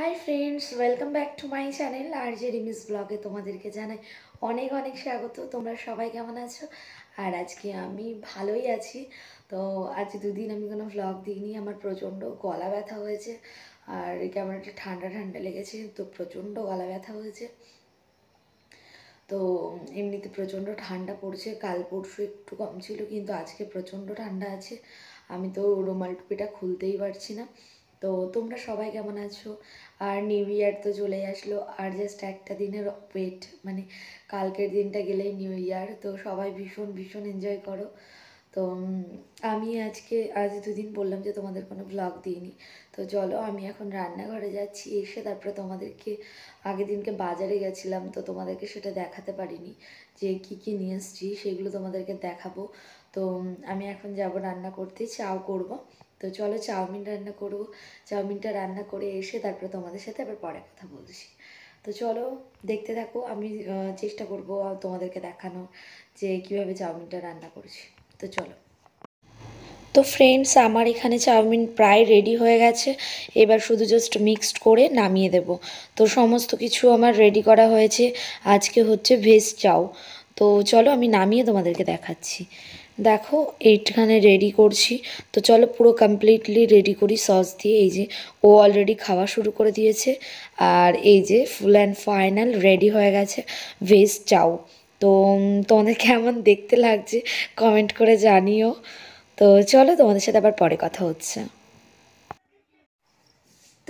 high friends welcome back to my channel আর যে রিমিস ব্লগে তোমাদেরকে জানাই অনেক অনেক স্বাগত তোমরা সবাই কেমন আছো আর আজকে আমি ভালোই আছি তো আজ দুদিন আমি কোনো ভ্লগ দিইনি আমার প্রচণ্ড গলা ব্যথা হয়েছে আর কেমন একটা ঠান্ডা ঠান্ডা লেগেছে তো প্রচণ্ড গলা ব্যথা হয়েছে তো এমনিতে প্রচণ্ড ঠান্ডা পড়ছে কাল পরশু একটু কম ছিল কিন্তু আজকে প্রচণ্ড ঠান্ডা আছে আমি তো রুমাল টুপিটা খুলতেই পারছি না তো তোমরা সবাই কেমন আছো আর নিউ ইয়ার তো চলেই আসলো আর জাস্ট একটা দিনের ওয়েট মানে কালকের দিনটা গেলেই নিউ ইয়ার তো সবাই ভীষণ ভীষণ এনজয় করো তো আমি আজকে আজ দুদিন বললাম যে তোমাদের কোনো ব্লগ দিইনি তো চলো আমি এখন রান্নাঘরে যাচ্ছি এসে তারপরে তোমাদেরকে আগের দিনকে বাজারে গেছিলাম তো তোমাদেরকে সেটা দেখাতে পারিনি যে কি কি নিয়ে এসছি সেগুলো তোমাদেরকে দেখাবো তো আমি এখন যাব রান্না করতে চাও করবো তো চলো চাউমিন রান্না করব চাউমিনটা রান্না করে এসে তারপরে তোমাদের সাথে আবার পরে কথা বলছি তো চলো দেখতে থাকো আমি চেষ্টা করব তোমাদেরকে দেখানো যে কিভাবে চাউমিনটা রান্না করছি তো চলো তো ফ্রেন্ডস আমার এখানে চাউমিন প্রায় রেডি হয়ে গেছে এবার শুধু জাস্ট মিক্সড করে নামিয়ে দেব তো সমস্ত কিছু আমার রেডি করা হয়েছে আজকে হচ্ছে ভেজ চাউ তো চলো আমি নামিয়ে তোমাদেরকে দেখাচ্ছি দেখো এইটখানে রেডি করছি তো চলো পুরো কমপ্লিটলি রেডি করি সস দিয়ে এই যে ও অলরেডি খাওয়া শুরু করে দিয়েছে আর এই যে ফুল অ্যান্ড ফাইনাল রেডি হয়ে গেছে ভেজ চাও তো তোমাদের কেমন দেখতে লাগছে কমেন্ট করে জানিও তো চলো তোমাদের সাথে আবার পরে কথা হচ্ছে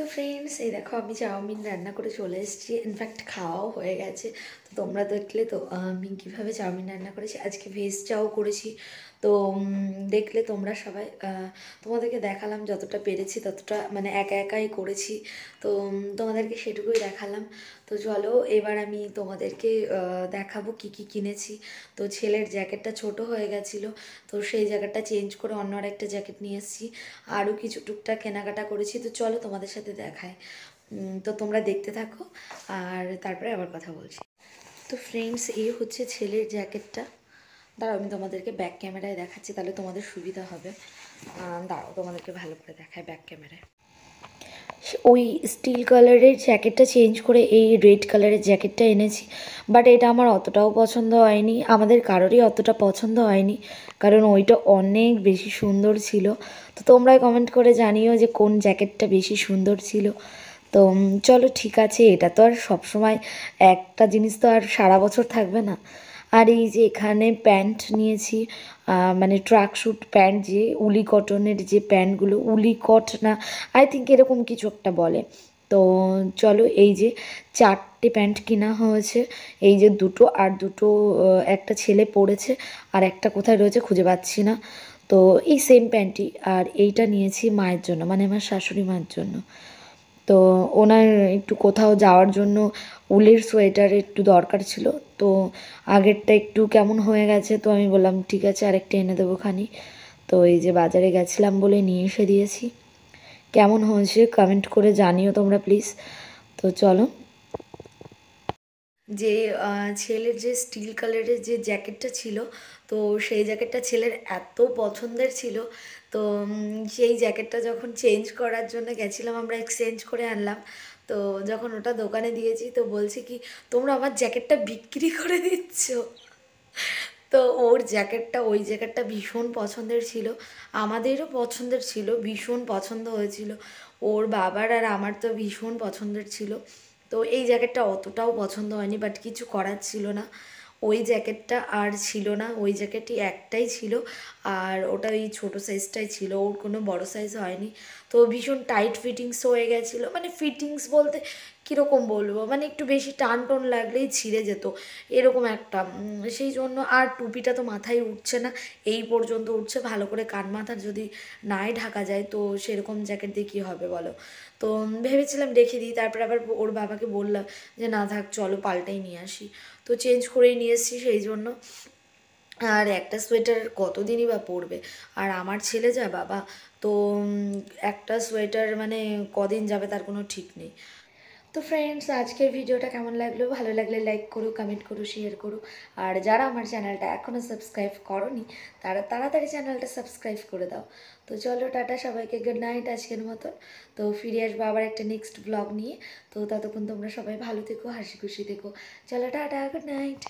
তো ফ্রেন্ডস এই দেখো আমি চাউমিন রান্না করে চলে এসেছি ইনফ্যাক্ট খাওয়াও হয়ে গেছে তো তোমরা দেখলে তো আমি কীভাবে চাউমিন রান্না করেছি আজকে ভেজ চাও করেছি তো দেখলে তোমরা সবাই তোমাদেরকে দেখালাম যতটা পেরেছি ততটা মানে একা একাই করেছি তো তোমাদেরকে সেটুকুই দেখালাম তো চলো এবার আমি তোমাদেরকে দেখাবো কি কি কিনেছি তো ছেলের জ্যাকেটটা ছোট হয়ে গেছিলো তো সেই জ্যাকেটটা চেঞ্জ করে অন্য আর একটা জ্যাকেট নিয়ে এসেছি আরও কিছু টুকটা কেনাকাটা করেছি তো চলো তোমাদের সাথে দেখায় তো তোমরা দেখতে থাকো আর তারপরে আবার কথা বলছি তো ফ্রেন্ডস এই হচ্ছে ছেলের জ্যাকেটটা দাঁড়াও আমি তোমাদেরকে ব্যাক ক্যামেরায় দেখাচ্ছি তাহলে তোমাদের সুবিধা হবে দাঁড়াও তোমাদেরকে ভালো করে দেখায় ব্যাক ক্যামেরায় ওই স্টিল কালারের জ্যাকেটটা চেঞ্জ করে এই রেড কালারের জ্যাকেটটা এনেছি বাট এটা আমার অতটাও পছন্দ হয়নি আমাদের কারোরই অতটা পছন্দ হয়নি কারণ ওইটা অনেক বেশি সুন্দর ছিল তো তোমরা কমেন্ট করে জানিও যে কোন জ্যাকেটটা বেশি সুন্দর ছিল তো চলো ঠিক আছে এটা তো আর সবসময় একটা জিনিস তো আর সারা বছর থাকবে না আর এই যে এখানে প্যান্ট নিয়েছি মানে ট্রাক শ্যুট প্যান্ট যে উলি কটনের যে প্যান্টগুলো উলি কট না আই থিঙ্ক এরকম কিছু একটা বলে তো চলো এই যে চারটে প্যান্ট কিনা হয়েছে এই যে দুটো আর দুটো একটা ছেলে পড়েছে আর একটা কোথায় রয়েছে খুঁজে পাচ্ছি না তো এই সেম প্যান্টই আর এইটা নিয়েছি মায়ের জন্য মানে আমার শাশুড়ি মায়ের জন্য তো ওনার একটু কোথাও যাওয়ার জন্য উলের সোয়েটার একটু দরকার ছিল তো আগেরটা একটু কেমন হয়ে গেছে তো আমি বললাম ঠিক আছে আরেকটা এনে দেবো খানি তো এই যে বাজারে গেছিলাম বলে নিয়ে এসে দিয়েছি কেমন হয়েছে কমেন্ট করে জানিও তোমরা প্লিজ তো চলো যে ছেলের যে স্টিল কালারের যে জ্যাকেটটা ছিল তো সেই জ্যাকেটটা ছেলের এত পছন্দের ছিল তো সেই জ্যাকেটটা যখন চেঞ্জ করার জন্য গেছিলাম আমরা এক্সচেঞ্জ করে আনলাম তো যখন ওটা দোকানে দিয়েছি তো বলছি কি তোমরা আমার জ্যাকেটটা বিক্রি করে দিচ্ছ তো ওর জ্যাকেটটা ওই জ্যাকেটটা ভীষণ পছন্দের ছিল আমাদেরও পছন্দের ছিল ভীষণ পছন্দ হয়েছিল ওর বাবার আর আমার তো ভীষণ পছন্দের ছিল তো এই জ্যাকেটটা অতটাও পছন্দ হয়নি বাট কিছু করার ছিল না ওই জ্যাকেটটা আর ছিল না ওই জ্যাকেটটি একটাই ছিল আর ওটা ওই ছোটো সাইজটাই ছিল ওর কোনো বড় সাইজ হয়নি তো ভীষণ টাইট ফিটিংস হয়ে গেছিলো মানে ফিটিংস বলতে কীরকম বলবো মানে একটু বেশি টান টন লাগলেই ছিঁড়ে যেত এরকম একটা সেই জন্য আর টুপিটা তো মাথায় উঠছে না এই পর্যন্ত উঠছে ভালো করে কান মাথার যদি নাই ঢাকা যায় তো সেরকম জ্যাকেট দিয়ে কী হবে বলো তো ভেবেছিলাম রেখে দিই তারপর আবার ওর বাবাকে বললাম যে না থাক চলো পাল্টাই নিয়ে আসি তো চেঞ্জ করেই নিয়ে এসছি সেই জন্য আর একটা সোয়েটার কতদিনই বা পরবে আর আমার ছেলে যা বাবা তো একটা সোয়েটার মানে কদিন যাবে তার কোনো ঠিক নেই তো ফ্রেন্ডস আজকের ভিডিওটা কেমন লাগলো ভালো লাগলে লাইক করো কমেন্ট করো শেয়ার করো আর যারা আমার চ্যানেলটা এখনও সাবস্ক্রাইব করনি তারা তাড়াতাড়ি চ্যানেলটা সাবস্ক্রাইব করে দাও তো চলো টাটা সবাইকে গুড নাইট আজকের মতন তো ফিরে আসবো আবার একটা নেক্সট ব্লগ নিয়ে তো ততক্ষণ তোমরা সবাই ভালো থেকো হাসি খুশি থেকো চলো টাটা গুড নাইট